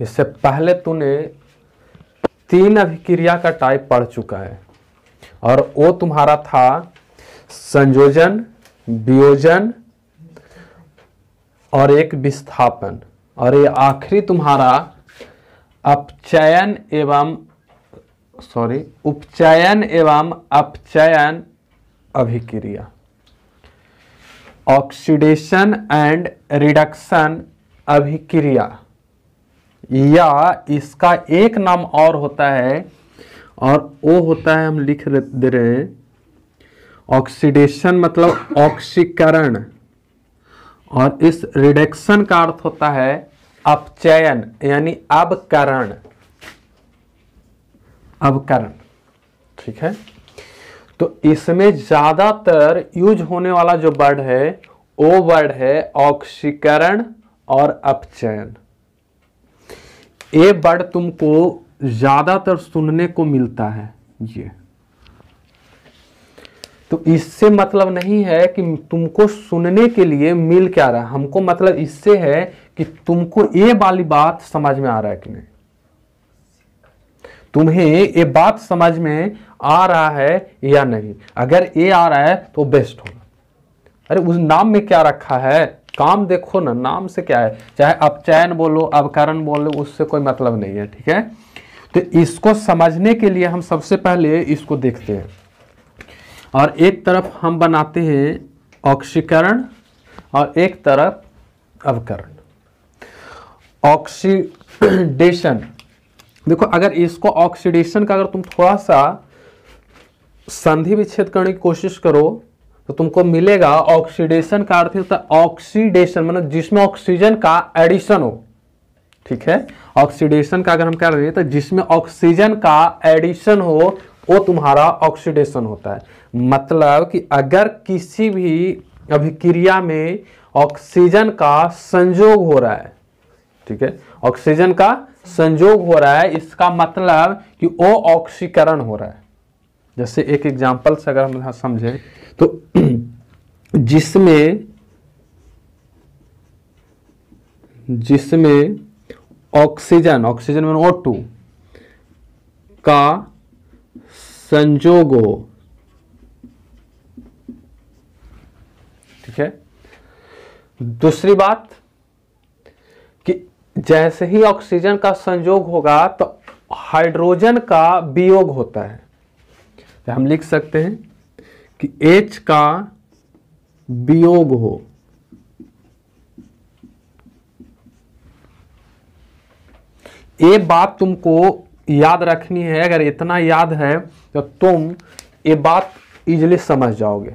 इससे पहले तूने तीन अभिक्रिया का टाइप पढ़ चुका है और वो तुम्हारा था संयोजन वियोजन और एक विस्थापन और ये आखिरी तुम्हारा अपचयन एवं सॉरी उपचयन एवं अपचयन अभिक्रिया ऑक्सीडेशन एंड रिडक्शन अभिक्रिया या इसका एक नाम और होता है और वो होता है हम लिख दे रहे हैं ऑक्सीडेशन मतलब ऑक्सीकरण और इस रिडक्शन का अर्थ होता है अपचयन यानी अवकरण अवकरण ठीक है तो इसमें ज़्यादातर यूज होने वाला जो वर्ड है वो वर्ड है ऑक्सीकरण और अपचयन ए वर्ड तुमको ज़्यादातर सुनने को मिलता है ये तो इससे मतलब नहीं है कि तुमको सुनने के लिए मिल क्या रहा है हमको मतलब इससे है कि तुमको ये वाली बात समझ में आ रहा है कि नहीं तुम्हें ये बात समझ में आ रहा है या नहीं अगर ये आ रहा है तो बेस्ट होगा अरे उस नाम में क्या रखा है काम देखो ना नाम से क्या है चाहे अब चैन बोलो अवकरण बोलो उससे कोई मतलब नहीं है ठीक है तो इसको समझने के लिए हम सबसे पहले इसको देखते हैं और एक तरफ हम बनाते हैं ऑक्सीकरण और एक तरफ अवकरण ऑक्सीडेशन देखो अगर इसको ऑक्सीडेशन का अगर तुम थोड़ा सा संधि विच्छेद करने की कोशिश करो तो तुमको मिलेगा ऑक्सीडेशन का अर्थ होता है ऑक्सीडेशन मतलब जिसमें ऑक्सीजन का एडिशन हो ठीक है ऑक्सीडेशन का अगर हम कह रहे हैं तो जिसमें ऑक्सीजन का एडिशन हो वो तुम्हारा ऑक्सीडेशन होता है मतलब कि अगर किसी भी अभिक्रिया में ऑक्सीजन का संजोग हो रहा है ठीक है ऑक्सीजन का संजोग हो रहा है इसका मतलब कि वो ऑक्सीकरण हो रहा है जैसे एक एग्जाम्पल से अगर हम यहां समझे तो जिसमें जिसमें ऑक्सीजन ऑक्सीजन में ओ टू का संजोग हो ठीक है दूसरी बात कि जैसे ही ऑक्सीजन का संयोग होगा तो हाइड्रोजन का वियोग होता है तो हम लिख सकते हैं कि एच का वियोग हो ये बात तुमको याद रखनी है अगर इतना याद है तो तुम ये बात इजिली समझ जाओगे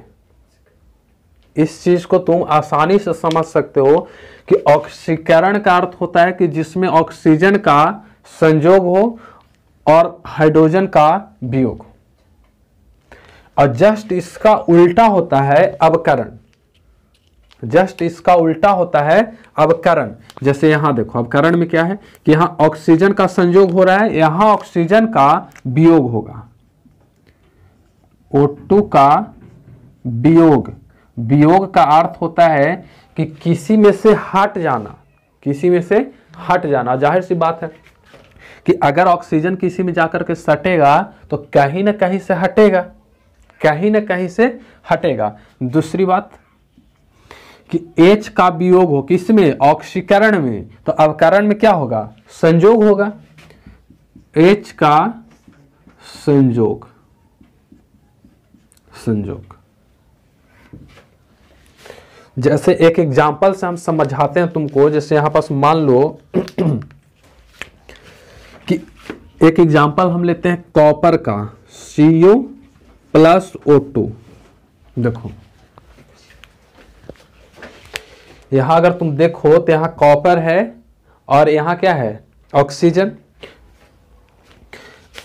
इस चीज को तुम आसानी से समझ सकते हो कि ऑक्सीकरण का अर्थ होता है कि जिसमें ऑक्सीजन का संयोग हो और हाइड्रोजन का वियोग हो और जस्ट इसका उल्टा होता है अवकरण जस्ट इसका उल्टा होता है अवकरण जैसे यहां देखो अवकरण में क्या है कि यहां ऑक्सीजन का संयोग हो रहा है यहां ऑक्सीजन का वियोग होगा O2 का वियोग वियोग का अर्थ होता है कि किसी में से हट जाना किसी में से हट जाना जाहिर सी बात है कि अगर ऑक्सीजन किसी में जाकर के सटेगा तो कहीं ना कहीं से हटेगा कहीं ना कहीं से हटेगा दूसरी बात कि एच का वियोग हो किसमें ऑक्सीकरण में तो अवकरण में क्या होगा संयोग होगा एच का संयोग संयोग जैसे एक एग्जाम्पल से हम समझाते हैं तुमको जैसे यहां पर मान लो कि एक एग्जाम्पल हम लेते हैं कॉपर का सीओ प्लस ओ टू देखो यहां अगर तुम देखो तो यहां कॉपर है और यहां क्या है ऑक्सीजन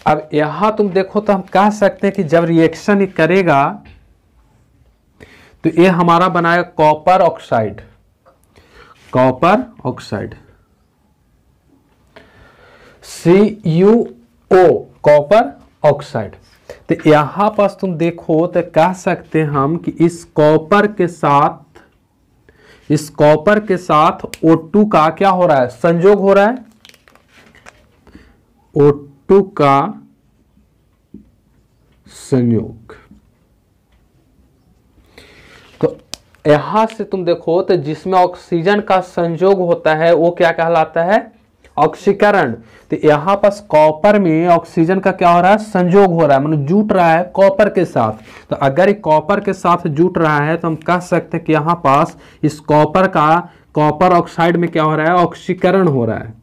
अब यहां तुम देखो तो हम कह सकते हैं कि जब रिएक्शन करेगा तो ये हमारा बनाएगा copper oxide copper oxide C U O copper oxide तो यहाँ पर तुम देखो तो कह सकते हम कि इस कॉपर के साथ इस कॉपर के साथ O2 का क्या हो रहा है संयोग हो रहा है O2 का संयोग तो यहां से तुम देखो तो जिसमें ऑक्सीजन का संयोग होता है वो क्या कहलाता है ऑक्सीकरण तो यहां पास कॉपर में ऑक्सीजन का क्या हो रहा है संजोग हो रहा है मतलब जुट रहा है कॉपर के साथ तो अगर ये कॉपर के साथ जुट रहा है तो हम कह सकते हैं कि यहां पास इस कॉपर का कॉपर ऑक्साइड में क्या हो रहा है ऑक्सीकरण हो रहा है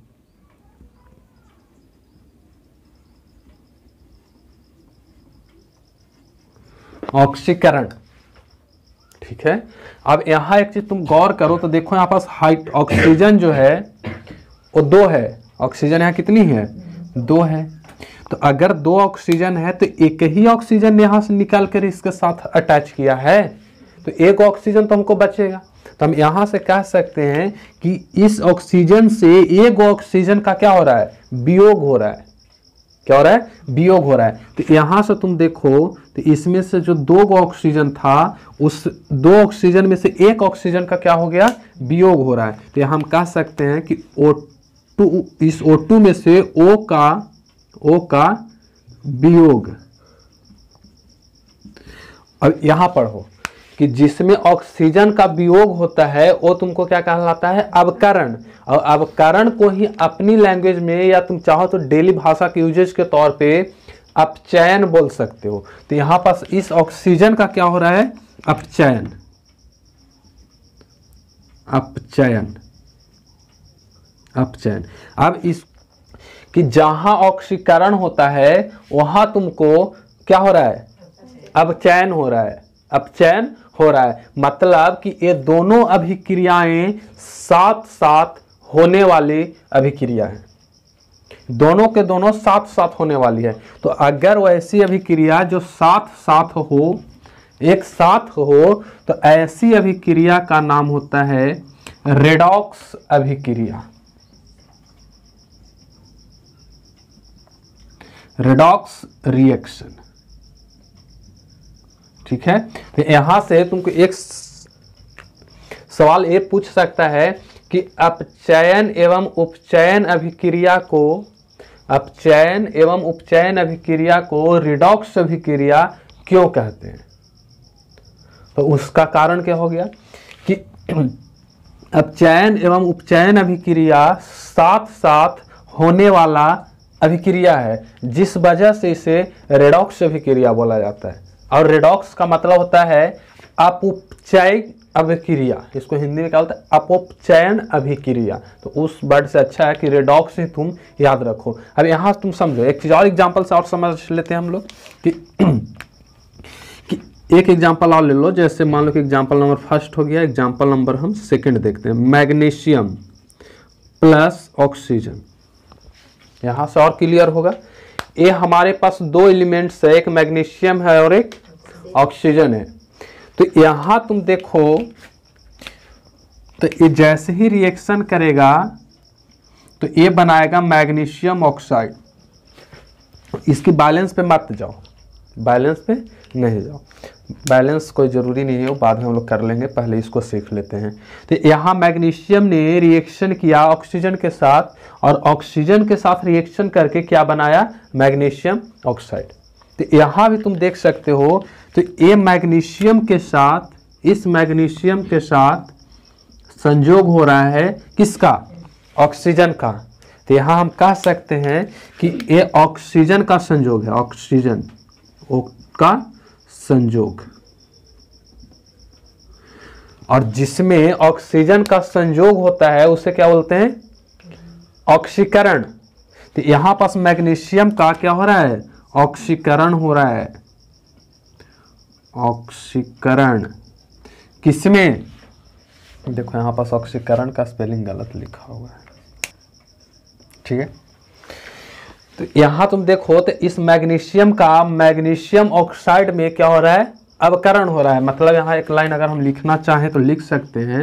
ऑक्सीकरण ठीक है अब यहां एक चीज तुम गौर करो तो देखो यहां पास हाइट ऑक्सीजन जो है वो दो है ऑक्सीजन यहाँ कितनी है दो है तो अगर दो ऑक्सीजन है तो एक ही ऑक्सीजन यहाँ से निकाल कर इसके साथ अटैच किया है तो एक ऑक्सीजन तो हमको बचेगा तो हम यहाँ से कह सकते हैं कि इस ऑक्सीजन से एक ऑक्सीजन का क्या हो रहा है वियोग हो रहा है क्या हो रहा है वियोग हो रहा है तो यहाँ से तुम देखो तो इसमें से जो दो ऑक्सीजन था उस दो ऑक्सीजन में से एक ऑक्सीजन का क्या हो गया वियोग हो रहा है तो यहाँ हम कह सकते हैं कि ओ टू इस ओ टू में से ओ का ओ का वियोग अब यहां पर हो कि जिसमें ऑक्सीजन का वियोग होता है वो तुमको क्या कहलाता है अवकरण और अवकरण को ही अपनी लैंग्वेज में या तुम चाहो तो डेली भाषा के यूजेज के तौर पे अपचयन बोल सकते हो तो यहां पास इस ऑक्सीजन का क्या हो रहा है अपचयन अपचयन अपचयन अब इस कि जहां ऑक्सीकरण होता है वहां तुमको क्या हो रहा है अपचयन हो रहा है अपचयन हो रहा है मतलब कि ये दोनों अभिक्रियाएं साथ साथ होने वाली अभिक्रिया है दोनों के दोनों साथ साथ होने वाली है तो अगर ऐसी अभिक्रिया जो साथ साथ हो एक साथ हो तो ऐसी अभिक्रिया का नाम होता है रेडॉक्स अभिक्रिया रिडॉक्स रिएक्शन ठीक है तो यहां से तुमको एक सवाल ये पूछ सकता है कि अपचयन एवं उपचयन अभिक्रिया को अपचयन एवं उपचयन अभिक्रिया को रिडॉक्स अभिक्रिया क्यों कहते हैं तो उसका कारण क्या हो गया कि अपचयन एवं उपचयन अभिक्रिया साथ साथ होने वाला अभिक्रिया है जिस वजह से इसे रेडॉक्स अभिक्रिया बोला जाता है और रेडॉक्स का मतलब होता है अपोपचयिक अभिक्रिया इसको हिंदी में क्या होता है अपोपचयन अभिक्रिया तो उस वर्ड से अच्छा है कि रेडॉक्स ही तुम याद रखो अब यहाँ तुम समझो एक चीज़ और एग्जाम्पल से और समझ लेते हैं हम लोग कि, कि एक एग्जाम्पल और ले लो जैसे मान लो कि एग्जाम्पल नंबर फर्स्ट हो गया एग्जाम्पल नंबर हम सेकेंड देखते हैं मैग्नीशियम प्लस ऑक्सीजन यहाँ से और क्लियर होगा ये हमारे पास दो एलिमेंट्स है एक मैग्नीशियम है और एक ऑक्सीजन है तो यहाँ तुम देखो तो ये जैसे ही रिएक्शन करेगा तो ये बनाएगा मैग्नीशियम ऑक्साइड इसकी बैलेंस पे मत जाओ बैलेंस पे नहीं जाओ बैलेंस कोई ज़रूरी नहीं है वो बाद में हम लोग कर लेंगे पहले इसको सीख लेते हैं तो यहाँ मैग्नीशियम ने रिएक्शन किया ऑक्सीजन के साथ और ऑक्सीजन के साथ रिएक्शन करके क्या बनाया मैग्नीशियम ऑक्साइड तो यहाँ भी तुम देख सकते हो तो ये मैग्नीशियम के साथ इस मैग्नीशियम के साथ संजोग हो रहा है किसका ऑक्सीजन का तो यहाँ हम कह सकते हैं कि ये ऑक्सीजन का संजोग है ऑक्सीजन का संजोग और जिसमें ऑक्सीजन का संजोग होता है उसे क्या बोलते हैं ऑक्सीकरण तो यहां पास मैग्नीशियम का क्या हो रहा है ऑक्सीकरण हो रहा है ऑक्सीकरण किसमें देखो यहां पास ऑक्सीकरण का स्पेलिंग गलत लिखा हुआ है ठीक है तो यहां तुम देखो तो इस मैग्नीशियम का मैग्नीशियम ऑक्साइड में क्या हो रहा है अवकरण हो रहा है मतलब यहाँ एक लाइन अगर हम लिखना चाहें तो लिख सकते हैं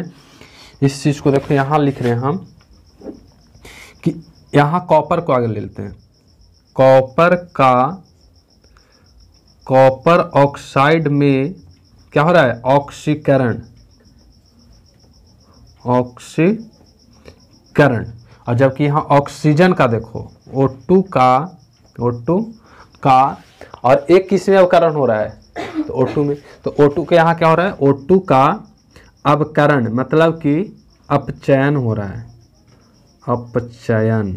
इस चीज़ को देखो यहाँ लिख रहे हैं हम कि यहाँ कॉपर को आगे ले लेते हैं कॉपर का कॉपर ऑक्साइड में क्या हो रहा है ऑक्सीकरण ऑक्सीकरण और जबकि यहां ऑक्सीजन का देखो ओ टू का ओ टू का और एक किस में अवकरण हो रहा है तो ओ टू में तो ओ टू के यहाँ क्या हो रहा है ओ टू का अवकरण मतलब कि अपचयन हो रहा है अपचयन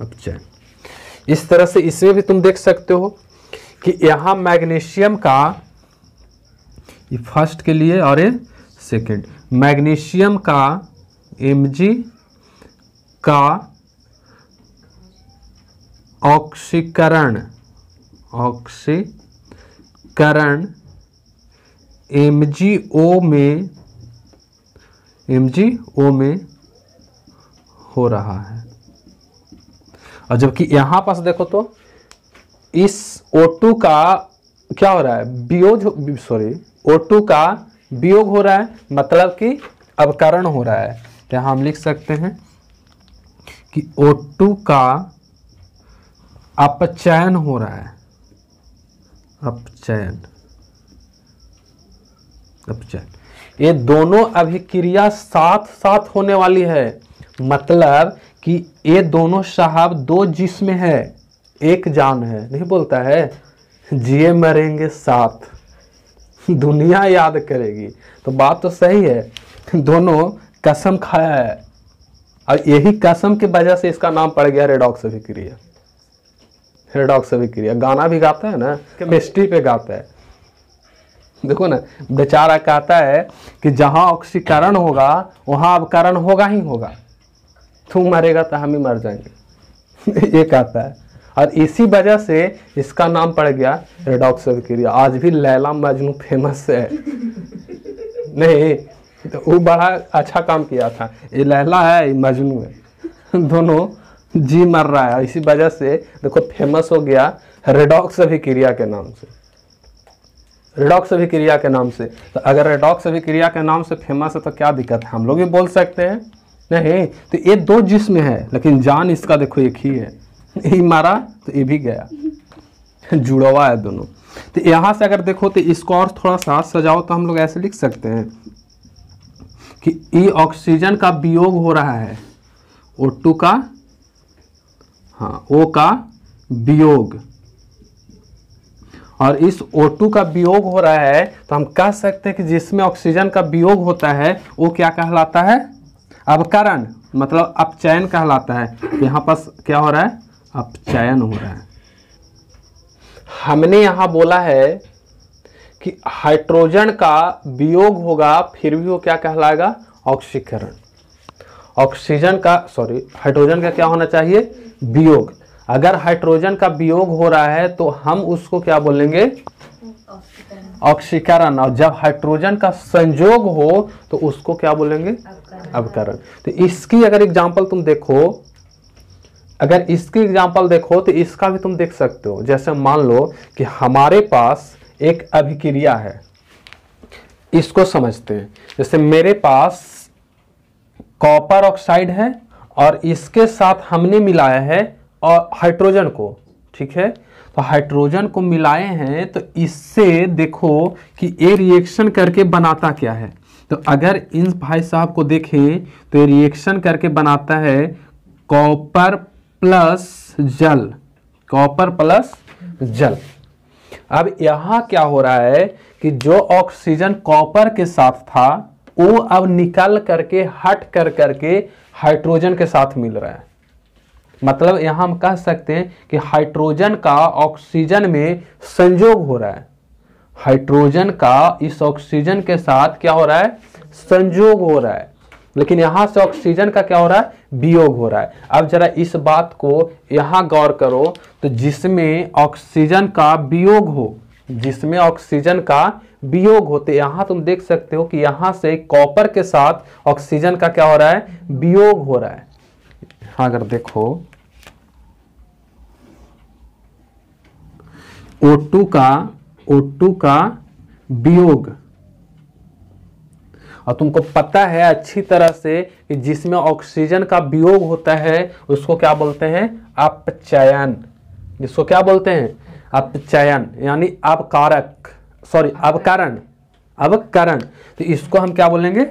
अपचयन इस तरह से इसमें भी तुम देख सकते हो कि यहाँ मैग्नीशियम का ये फर्स्ट के लिए और ये सेकेंड मैग्नीशियम का एम का ऑक्सीकरण ऑक्सीकरण एमजीओ में एमजीओ में हो रहा है और जबकि यहां पास देखो तो इस O2 का क्या हो रहा है वियोग सॉरी O2 का वियोग हो रहा है मतलब कि अवकरण हो रहा है यहां हम लिख सकते हैं कि O2 का अपचयन हो रहा है अपचयन अपचयन ये दोनों अभिक्रिया साथ साथ होने वाली है मतलब कि ये दोनों साहब दो जिसमें है एक जान है नहीं बोलता है जिए मरेंगे साथ दुनिया याद करेगी तो बात तो सही है दोनों कसम खाया है और यही कसम की वजह से इसका नाम पड़ गया रेडॉक्स अभिक्रिया रेडॉक्स अभिक्रिया गाना भी गाता है ना केमिस्ट्री पे गाता है देखो ना बेचारा कहता है कि जहाँ ऑक्सीकरण होगा वहाँ करण होगा ही होगा तू मरेगा तो हम ही मर जाएंगे ये कहता है और इसी वजह से इसका नाम पड़ गया रेडॉक्स क्रिया आज भी लैला मजनू फेमस है नहीं तो वो बड़ा अच्छा काम किया था ये लैला है ये मजनू है दोनों जी मर रहा है इसी वजह से देखो फेमस हो गया रेडॉक्स अभिक्रिया के नाम से रेडॉक्स अभिक्रिया के नाम से तो अगर रेडॉक्स अभिक्रिया के नाम से फेमस है तो क्या दिक्कत है हम लोग भी बोल सकते हैं नहीं तो ये दो जिस्म है लेकिन जान इसका देखो एक ही है ये मारा तो ये भी गया जुड़वा है दोनों तो यहां से अगर देखो तो इसको और थोड़ा सा सजाओ तो हम लोग ऐसे लिख सकते हैं कि ई ऑक्सीजन का वियोग हो रहा है ओ टू का हाँ ओ का वियोग और इस O2 का वियोग हो रहा है तो हम कह सकते हैं कि जिसमें ऑक्सीजन का वियोग होता है वो क्या कहलाता है अपकरण मतलब अपचयन कहलाता है तो यहाँ पास क्या हो रहा है अपचयन हो रहा है हमने यहाँ बोला है कि हाइड्रोजन का वियोग होगा फिर भी वो क्या कहलाएगा ऑक्सीकरण ऑक्सीजन का सॉरी हाइड्रोजन का क्या होना चाहिए वियोग अगर हाइड्रोजन का वियोग हो रहा है तो हम उसको क्या बोलेंगे ऑक्सीकरण और जब हाइड्रोजन का संयोग हो तो उसको क्या बोलेंगे अवकरण तो इसकी अगर एग्जाम्पल तुम देखो अगर इसकी एग्जाम्पल देखो तो इसका भी तुम देख सकते हो जैसे मान लो कि हमारे पास एक अभिक्रिया है इसको समझते हैं जैसे मेरे पास कॉपर ऑक्साइड है और इसके साथ हमने मिलाया है और हाइड्रोजन को ठीक है तो हाइड्रोजन को मिलाए हैं तो इससे देखो कि ये रिएक्शन करके बनाता क्या है तो अगर इन भाई साहब को देखें तो ये रिएक्शन करके बनाता है कॉपर प्लस जल कॉपर प्लस जल अब यहां क्या हो रहा है कि जो ऑक्सीजन कॉपर के साथ था वो अब निकल करके हट कर करके हाइड्रोजन के साथ मिल रहा है मतलब यहां हम कह सकते हैं कि हाइड्रोजन का ऑक्सीजन में संयोग हो रहा है हाइड्रोजन का इस ऑक्सीजन के साथ क्या हो रहा है संयोग हो रहा है लेकिन यहां से ऑक्सीजन का क्या हो रहा है वियोग हो रहा है अब जरा इस बात को यहां गौर करो तो जिसमें ऑक्सीजन का वियोग हो जिसमें ऑक्सीजन का वियोग होते यहां तुम देख सकते हो कि यहां से कॉपर के साथ ऑक्सीजन का क्या हो रहा है वियोग हो रहा है हाँ अगर देखो O2 का O2 का वियोग और तुमको पता है अच्छी तरह से कि जिसमें ऑक्सीजन का वियोग होता है उसको क्या बोलते हैं अपचयन जिसको क्या बोलते हैं अपचयन यानी अपकारक सॉरी अवकरण अवकरण तो इसको हम क्या बोलेंगे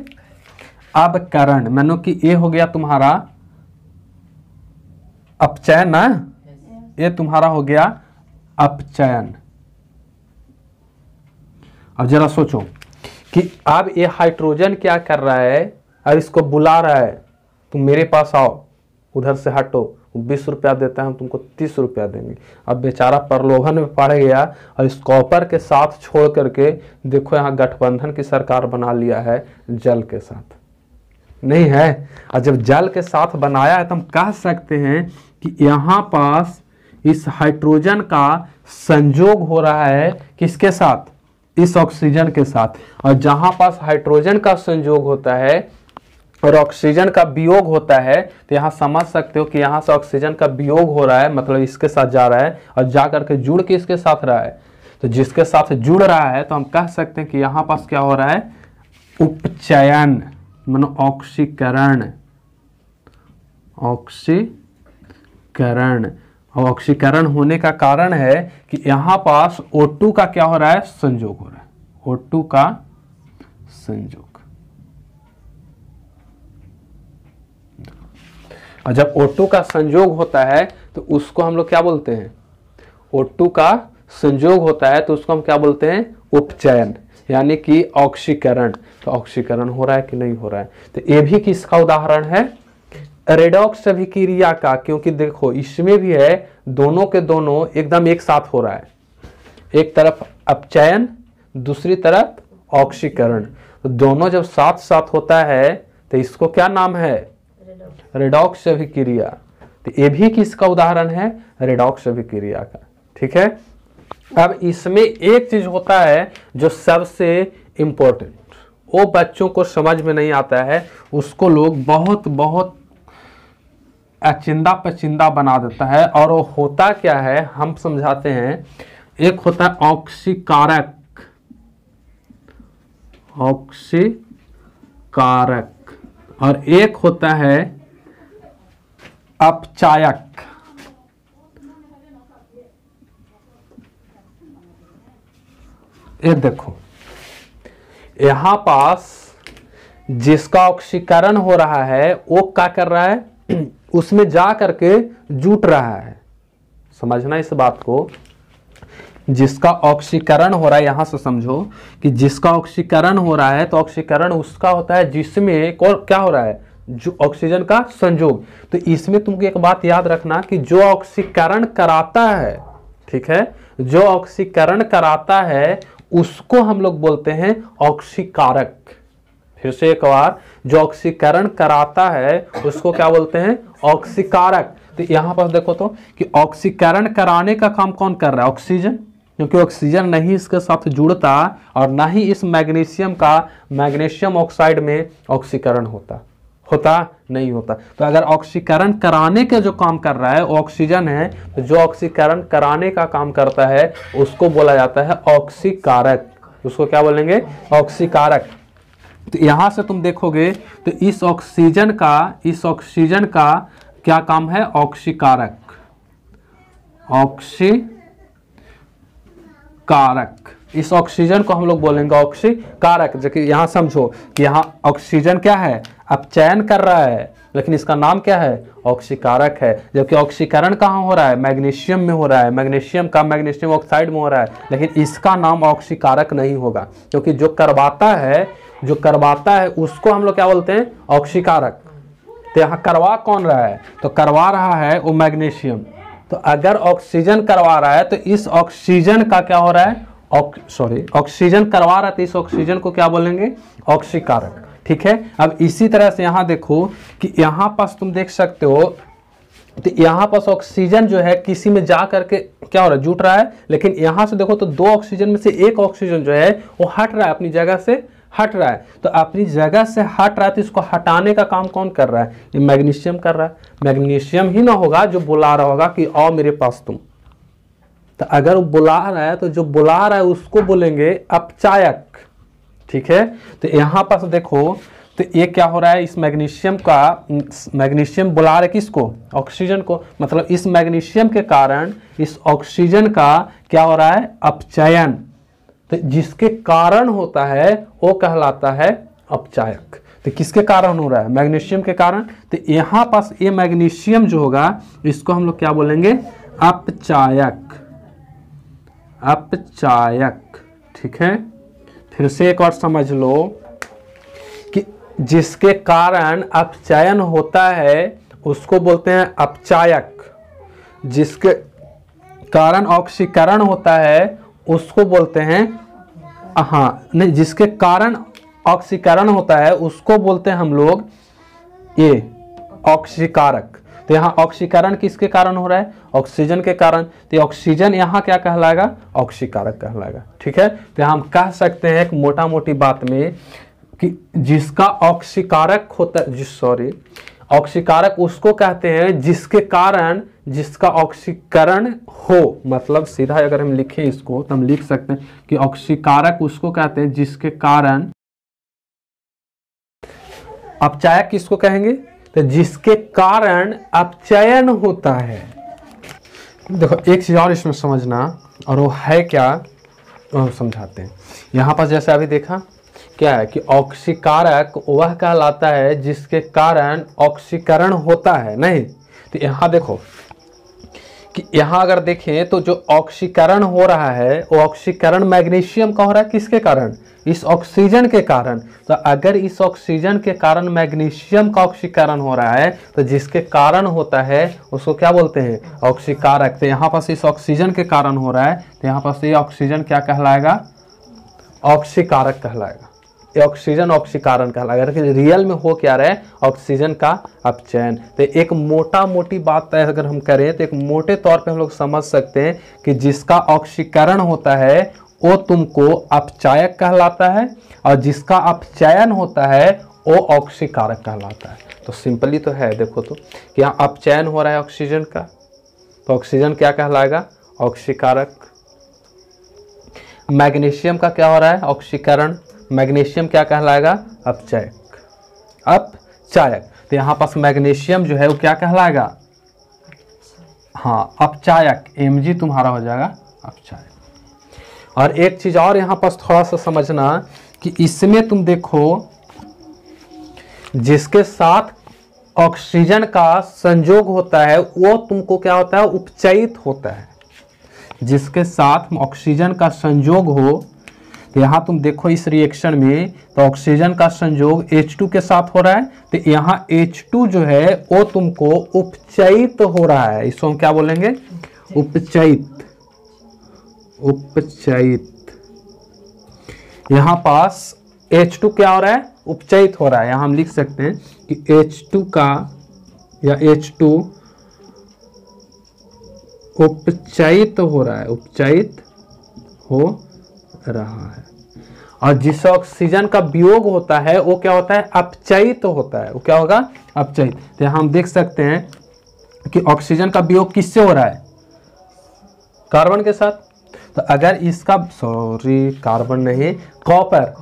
अवकरण मानो कि ये हो गया तुम्हारा अपचयन ना हाँ? ये तुम्हारा हो गया अपचयन अब जरा सोचो कि अब ये हाइड्रोजन क्या कर रहा है और इसको बुला रहा है तुम मेरे पास आओ उधर से हटो बीस रुपया देता है हम तुमको तीस रुपया देंगे अब बेचारा प्रलोभन में पड़ गया और इस कॉपर के साथ छोड़ करके देखो यहाँ गठबंधन की सरकार बना लिया है जल के साथ नहीं है और जब जल के साथ बनाया है तो हम कह सकते हैं कि यहाँ पास इस हाइड्रोजन का संजोग हो रहा है किसके साथ इस ऑक्सीजन के साथ और जहाँ पास हाइड्रोजन का संयोग होता है और ऑक्सीजन का वियोग होता है तो यहाँ समझ सकते हो कि यहाँ से ऑक्सीजन का वियोग हो रहा है मतलब इसके साथ जा रहा है और जा करके जुड़ के इसके साथ रहा है तो जिसके साथ जुड़ रहा है तो हम कह सकते हैं कि यहाँ पास क्या हो रहा है उपचयन मनो ऑक्सीकरण ऑक्सीकरण और ऑक्सीकरण होने का कारण है कि यहाँ पास O2 का क्या हो रहा है संयोग हो रहा है O2 का संयोग और जब O2 का संयोग होता है तो उसको हम लोग क्या बोलते हैं O2 का संयोग होता है तो उसको हम क्या बोलते हैं उपचयन यानी कि ऑक्सीकरण तो ऑक्सीकरण हो रहा है कि नहीं हो रहा है तो ये भी किसका उदाहरण है रेडॉक्स अभिक्रिया का क्योंकि देखो इसमें भी है दोनों के दोनों एकदम एक साथ हो रहा है एक तरफ अपचयन दूसरी तरफ ऑक्सीकरण तो दोनों जब साथ साथ होता है तो इसको क्या नाम है रेडॉक्स अभिक्रिया तो ये भी किसका उदाहरण है रेडॉक्स अभिक्रिया का ठीक है अब इसमें एक चीज होता है जो सबसे इम्पोर्टेंट वो बच्चों को समझ में नहीं आता है उसको लोग बहुत बहुत अचिंदा पचिंदा बना देता है और वो होता क्या है हम समझाते हैं एक होता है ऑक्सीकारक ऑक्सीकारक और एक होता है अपचायक ये देखो यहां पास जिसका ऑक्सीकरण हो रहा है वो क्या कर रहा है उसमें जा करके जुट रहा है समझना इस बात को जिसका ऑक्सीकरण हो रहा है यहां से समझो कि जिसका ऑक्सीकरण हो रहा है तो ऑक्सीकरण उसका होता है जिसमें क्या हो रहा है जो ऑक्सीजन का संजोग तो इसमें तुमको एक बात याद रखना कि जो ऑक्सीकरण कराता है ठीक है जो ऑक्सीकरण कराता है उसको हम लोग बोलते हैं ऑक्सीकारक फिर से एक बार जो ऑक्सीकरण कराता है उसको क्या बोलते हैं ऑक्सीकारक तो यहां पर देखो तो कि ऑक्सीकरण कराने का काम कौन कर रहा है ऑक्सीजन क्योंकि ऑक्सीजन नहीं इसके साथ जुड़ता और ना ही इस मैग्नीशियम का मैग्नीशियम ऑक्साइड में ऑक्सीकरण होता होता नहीं होता तो अगर ऑक्सीकरण कराने का जो काम कर रहा है ऑक्सीजन है तो जो ऑक्सीकरण कराने का काम करता है उसको बोला जाता है ऑक्सीकारक उसको क्या बोलेंगे ऑक्सीकारक तो यहाँ से तुम देखोगे तो इस ऑक्सीजन का इस ऑक्सीजन का क्या काम है ऑक्सीकारक ऑक्सी कारक इस ऑक्सीजन को हम लोग बोलेंगे ऑक्सी कारक जो कि यहाँ समझो कि यहाँ ऑक्सीजन क्या है अब चयन कर रहा है लेकिन इसका नाम क्या है ऑक्सीकारक है जबकि ऑक्सीकरण कहाँ हो रहा है मैग्नीशियम में हो रहा है मैग्नीशियम का मैग्नीशियम ऑक्साइड में हो रहा है लेकिन इसका नाम ऑक्सीकारक नहीं होगा क्योंकि जो करवाता है जो करवाता है उसको हम लोग क्या बोलते हैं ऑक्सीकारक तो यहाँ करवा कौन रहा है तो करवा रहा है वो मैग्नीशियम तो अगर ऑक्सीजन करवा रहा है तो इस ऑक्सीजन का क्या हो रहा है सॉरी ऑक्सीजन करवा रहा है तो इस ऑक्सीजन को क्या बोलेंगे ऑक्सीकारक ठीक है अब इसी तरह से यहां देखो कि यहां पास तुम देख सकते हो तो यहां पास ऑक्सीजन जो है किसी में जा करके क्या हो रहा है जुट रहा है लेकिन यहां से देखो तो दो ऑक्सीजन में से एक ऑक्सीजन जो है वो हट रहा है अपनी जगह से हट रहा है तो अपनी जगह से हट रहा है तो इसको हटाने का काम कौन कर रहा है ये मैग्नीशियम कर रहा है मैग्नीशियम ही ना होगा जो बुला रहा होगा कि आओ मेरे पास तुम तो अगर वो बुला रहा है तो जो बुला रहा है उसको बोलेंगे अपचायक ठीक है तो यहाँ पर देखो तो ये क्या हो रहा है इस मैग्नीशियम का मैग्नीशियम बुला रहे किसको ऑक्सीजन को मतलब इस मैग्नीशियम के कारण इस ऑक्सीजन का क्या हो रहा है अपचयन तो जिसके कारण होता है वो कहलाता है अपचायक तो किसके कारण हो रहा है मैग्नीशियम के कारण तो यहाँ पास ये मैग्नीशियम जो होगा इसको हम लोग क्या बोलेंगे अपचायक अपचायक ठीक है फिर से एक और समझ लो कि जिसके कारण अपचयन होता है उसको बोलते हैं अपचायक जिसके कारण ऑक्सीकरण होता है उसको बोलते हैं हाँ नहीं जिसके कारण ऑक्सीकरण होता है उसको बोलते हैं हम लोग ये ऑक्सीकारक तो यहाँ ऑक्सीकरण किसके कारण हो रहा है ऑक्सीजन के कारण तो ऑक्सीजन यहाँ क्या कहलाएगा ऑक्सीकारक कहलाएगा ठीक है तो हम कह सकते हैं एक मोटा मोटी बात में कि जिसका ऑक्सीकारक होता है जिस सॉरी ऑक्सीकारक उसको कहते हैं जिसके कारण जिसका ऑक्सीकरण हो मतलब सीधा अगर हम लिखें इसको तो हम लिख सकते हैं कि ऑक्सीकारक उसको कहते हैं जिसके कारण अपचायक किसको कहेंगे तो जिसके कारण अपचयन होता है देखो एक चीज़ और इसमें समझना और वो है क्या वो हम समझाते हैं यहाँ पर जैसे अभी देखा क्या है कि ऑक्सीकारक वह कहलाता है जिसके कारण ऑक्सीकरण होता है नहीं तो यहाँ देखो कि यहाँ अगर देखें तो जो ऑक्सीकरण हो रहा है वो ऑक्सीकरण मैग्नीशियम का हो रहा है किसके कारण इस ऑक्सीजन के कारण तो अगर इस ऑक्सीजन के कारण मैग्नीशियम का ऑक्सीकरण हो रहा है तो जिसके कारण होता है उसको क्या बोलते हैं ऑक्सीकारक तो यहाँ पास इस ऑक्सीजन के कारण हो रहा है तो यहाँ पास ये ऑक्सीजन क्या कहलाएगा ऑक्सीकारक कहलाएगा ऑक्सीजन ऑक्सीकारण कहलाएगा लेकिन रियल में हो क्या रहा है ऑक्सीजन का अपचयन तो एक मोटा मोटी बात अगर हम करें तो एक मोटे तौर पे हम लोग समझ सकते हैं कि जिसका ऑक्सीकरण होता है वो तुमको अपचायक कहलाता है और जिसका अपचयन होता है वो ऑक्सीकारक कहलाता है तो सिंपली तो है देखो तो कि यहाँ अपचयन हो रहा है ऑक्सीजन का तो ऑक्सीजन क्या कहलाएगा ऑक्सीकारक मैग्नीशियम का क्या हो रहा है ऑक्सीकरण मैग्नीशियम क्या कहलाएगा अपचायक अपचायक तो यहाँ पास मैग्नीशियम जो है वो क्या कहलाएगा हाँ अपचायक एम जी तुम्हारा हो जाएगा अपचायक और एक चीज़ और यहाँ पास थोड़ा सा समझना कि इसमें तुम देखो जिसके साथ ऑक्सीजन का संयोग होता है वो तुमको क्या होता है उपचयित होता है जिसके साथ ऑक्सीजन का संयोग हो तो यहाँ तुम देखो इस रिएक्शन में तो ऑक्सीजन का संयोग H2 के साथ हो रहा है तो यहाँ H2 जो है वो तुमको उपचयित हो रहा है इसको हम क्या बोलेंगे उपचयित उपचयित यहाँ पास H2 क्या हो रहा है उपचयित हो रहा है यहाँ हम लिख सकते हैं कि H2 का या H2 उपचयित हो रहा है उपचयित हो रहा है और जिस ऑक्सीजन का वियोग होता है वो क्या होता है अपचयित तो होता है वो क्या होगा अपचयित तो हम देख सकते हैं कि ऑक्सीजन का वियोग किससे हो रहा है कार्बन के साथ तो अगर इसका सॉरी कार्बन नहीं कॉपर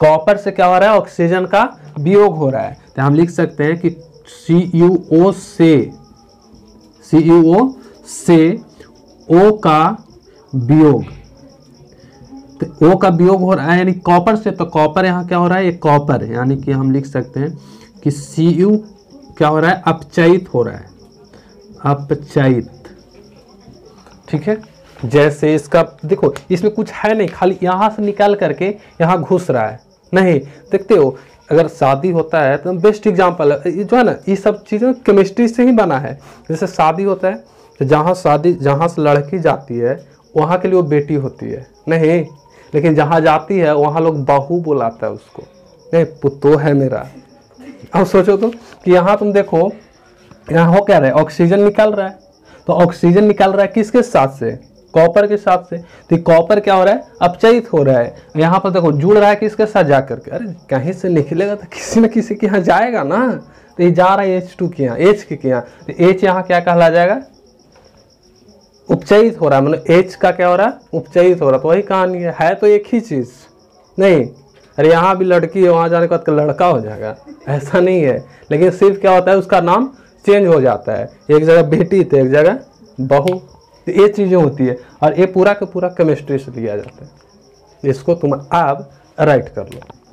कॉपर से क्या हो रहा है ऑक्सीजन का वियोग हो रहा है तो हम लिख सकते हैं कि CuO से CuO से O का वियोग तो ओ का वियोग हो रहा है यानी कॉपर से तो कॉपर यहाँ क्या हो रहा है ये कॉपर यानी कि हम लिख सकते हैं कि सी यू क्या हो रहा है अपचयित हो रहा है अपचयित ठीक है जैसे इसका देखो इसमें कुछ है नहीं खाली यहाँ से निकाल करके यहाँ घुस रहा है नहीं देखते हो अगर शादी होता है तो बेस्ट एग्जाम्पल जो है ना ये सब चीज़ें केमिस्ट्री से ही बना है जैसे शादी होता है तो जहाँ शादी जहाँ से लड़की जाती है वहाँ के लिए वो बेटी होती है नहीं लेकिन जहाँ जाती है वहाँ लोग बहू बुलाता है उसको नहीं पुतो है मेरा अब सोचो तो कि यहाँ तुम देखो यहाँ हो क्या रहा है ऑक्सीजन निकल रहा है तो ऑक्सीजन निकल रहा है किसके साथ से कॉपर के साथ से तो कॉपर क्या हो रहा है अपचयित हो रहा है यहाँ पर देखो जुड़ रहा है किसके साथ जा करके अरे कहीं से निकलेगा तो किसी न किसी के यहाँ जाएगा ना तो ये जा रहा है एच टू के यहाँ एच के यहाँ तो एच यहाँ क्या कहला जाएगा उपचयित हो रहा है मतलब एच का क्या हो रहा है उपचयित हो रहा तो वही कहानी है, है तो एक ही चीज़ नहीं अरे यहाँ भी लड़की है वहाँ जाने के बाद लड़का हो जाएगा ऐसा नहीं है लेकिन सिर्फ क्या होता है उसका नाम चेंज हो जाता है एक जगह बेटी तो एक जगह बहू तो ये चीज़ें होती है और ये पूरा का पूरा केमिस्ट्री से लिया जाता है इसको तुम आप राइट कर लो